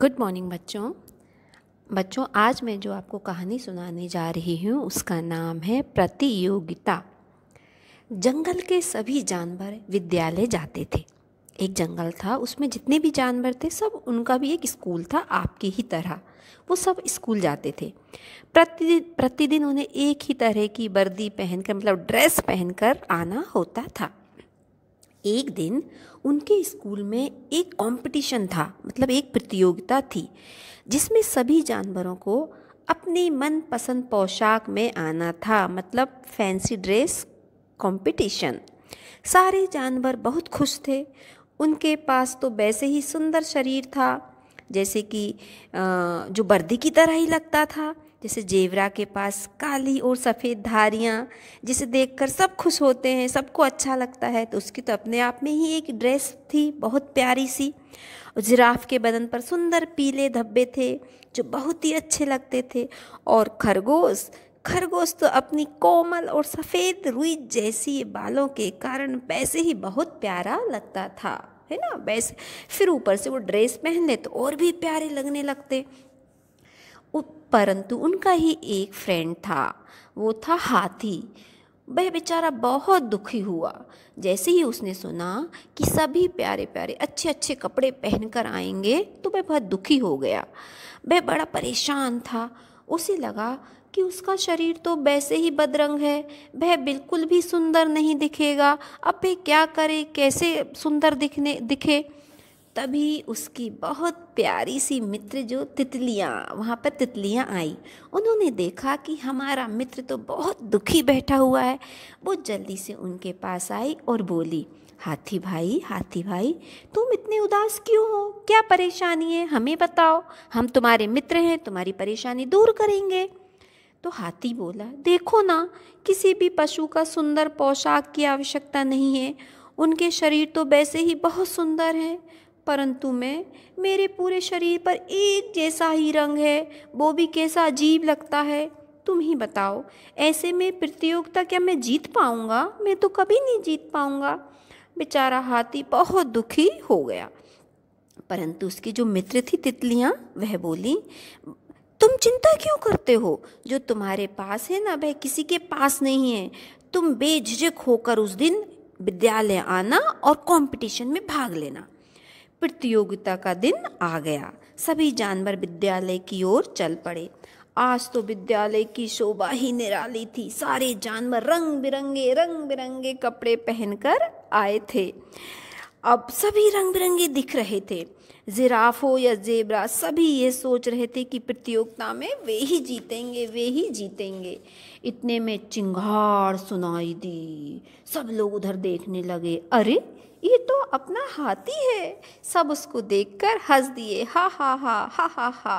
Good morning बच्चों बच्चों आज मैं जो आपको कहानी सुनाने जा रही हूँ उसका नाम है प्रतियोगिता जंगल के सभी जानवर विद्यालय जाते थे एक जंगल था उसमें जितने भी जानवर थे सब उनका भी एक स्कूल था आपकी ही तरह वो सब स्कूल जाते थे प्रतिदिन प्रतिदिन उन्हें एक ही तरह की वर्दी पहनकर मतलब ड्रेस पहनकर आना होता था एक दिन उनके स्कूल में एक कंपटीशन था मतलब एक प्रतियोगिता थी जिसमें सभी जानवरों को अपनी मनपसंद पोशाक में आना था मतलब फैंसी ड्रेस कंपटीशन सारे जानवर बहुत खुश थे उनके पास तो वैसे ही सुंदर शरीर था जैसे कि जो बर्दी की तरह ही लगता था जैसे जेवरा के पास काली और सफ़ेद धारियाँ जिसे देखकर सब खुश होते हैं सबको अच्छा लगता है तो उसकी तो अपने आप में ही एक ड्रेस थी बहुत प्यारी सी और जिराफ के बदन पर सुंदर पीले धब्बे थे जो बहुत ही अच्छे लगते थे और खरगोश खरगोश तो अपनी कोमल और सफ़ेद रुई जैसी बालों के कारण वैसे ही बहुत प्यारा लगता था है ना वैसे फिर ऊपर से वो ड्रेस पहन ले तो और भी प्यारे लगने लगते परंतु उनका ही एक फ्रेंड था वो था हाथी वह बेचारा बहुत दुखी हुआ जैसे ही उसने सुना कि सभी प्यारे प्यारे अच्छे अच्छे कपड़े पहनकर आएंगे तो वह बहुत दुखी हो गया वह बड़ा परेशान था उसे लगा कि उसका शरीर तो वैसे ही बदरंग है वह बिल्कुल भी सुंदर नहीं दिखेगा अब वह क्या करे कैसे सुंदर दिखने दिखे तभी उसकी बहुत प्यारी सी मित्र जो तितलियाँ वहाँ पर तितलियाँ आई उन्होंने देखा कि हमारा मित्र तो बहुत दुखी बैठा हुआ है वो जल्दी से उनके पास आई और बोली हाथी भाई हाथी भाई तुम इतने उदास क्यों हो क्या परेशानी है हमें बताओ हम तुम्हारे मित्र हैं तुम्हारी परेशानी दूर करेंगे तो हाथी बोला देखो ना किसी भी पशु का सुंदर पोशाक की आवश्यकता नहीं है उनके शरीर तो वैसे ही बहुत सुंदर हैं परंतु मैं मेरे पूरे शरीर पर एक जैसा ही रंग है वो भी कैसा अजीब लगता है तुम ही बताओ ऐसे में प्रतियोगिता क्या मैं जीत पाऊँगा मैं तो कभी नहीं जीत पाऊँगा बेचारा हाथी बहुत दुखी हो गया परंतु उसकी जो मित्र थी तितलियाँ वह बोली तुम चिंता क्यों करते हो जो तुम्हारे पास है ना वह किसी के पास नहीं है तुम बेझिझक होकर उस दिन विद्यालय आना और कंपटीशन में भाग लेना प्रतियोगिता का दिन आ गया सभी जानवर विद्यालय की ओर चल पड़े आज तो विद्यालय की शोभा ही निराली थी सारे जानवर रंग बिरंगे रंग बिरंगे कपड़े पहनकर आए थे अब सभी रंग बिरंगे दिख रहे थे जिराफ हो या जेबरा सभी ये सोच रहे थे कि प्रतियोगिता में वे ही जीतेंगे वे ही जीतेंगे इतने में चिंगार सुनाई दी सब लोग उधर देखने लगे अरे ये तो अपना हाथी है सब उसको देखकर हंस दिए हा हा हा हा हा हा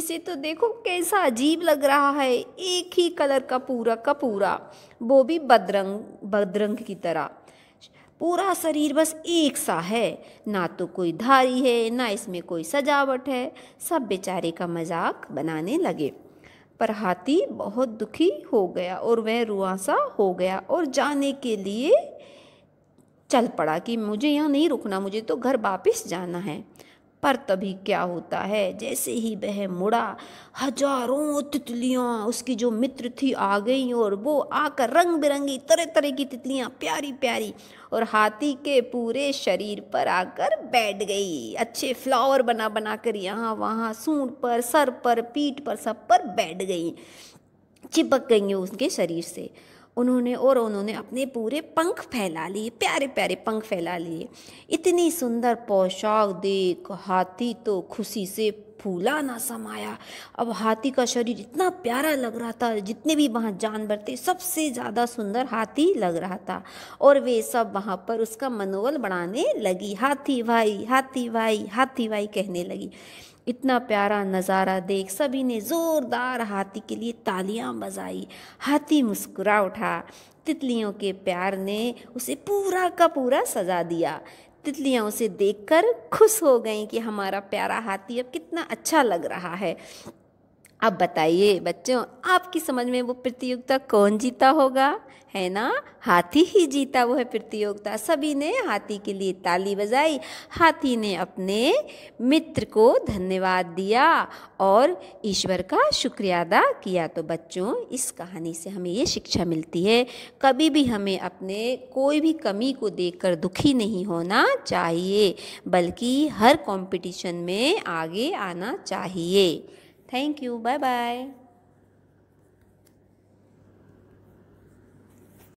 इसे तो देखो कैसा अजीब लग रहा है एक ही कलर का पूरा का पूरा वो भी बदरंग बदरंग की तरह पूरा शरीर बस एक सा है ना तो कोई धारी है ना इसमें कोई सजावट है सब बेचारे का मजाक बनाने लगे पर हाथी बहुत दुखी हो गया और वह रुआसा हो गया और जाने के लिए चल पड़ा कि मुझे यहाँ नहीं रुकना मुझे तो घर वापस जाना है पर तभी क्या होता है जैसे ही वह मुड़ा हजारों तितलियाँ उसकी जो मित्र थी आ गई और वो आकर रंग बिरंगी तरह तरह की तितलियाँ प्यारी प्यारी और हाथी के पूरे शरीर पर आकर बैठ गई अच्छे फ्लावर बना बना कर यहाँ वहाँ सूंड पर सर पर पीठ पर सब पर बैठ गई चिपक गई उसके शरीर से उन्होंने और उन्होंने अपने पूरे पंख फैला लिए प्यारे प्यारे पंख फैला लिए इतनी सुंदर पोशाक देख हाथी तो खुशी से फूला ना समाया अब हाथी का शरीर इतना प्यारा लग रहा था जितने भी वहाँ जानवर थे सबसे ज़्यादा सुंदर हाथी लग रहा था और वे सब वहाँ पर उसका मनोबल बढ़ाने लगी हाथी भाई हाथी भाई हाथी भाई कहने लगी इतना प्यारा नज़ारा देख सभी ने ज़ोरदार हाथी के लिए तालियां बजाई हाथी मुस्कुरा उठा तितलियों के प्यार ने उसे पूरा का पूरा सजा दिया तितलियाँ उसे देखकर खुश हो गईं कि हमारा प्यारा हाथी अब कितना अच्छा लग रहा है अब बताइए बच्चों आपकी समझ में वो प्रतियोगिता कौन जीता होगा है ना हाथी ही जीता वो है प्रतियोगिता सभी ने हाथी के लिए ताली बजाई हाथी ने अपने मित्र को धन्यवाद दिया और ईश्वर का शुक्रिया अदा किया तो बच्चों इस कहानी से हमें ये शिक्षा मिलती है कभी भी हमें अपने कोई भी कमी को देखकर दुखी नहीं होना चाहिए बल्कि हर कंपटीशन में आगे आना चाहिए Thank you. Bye bye.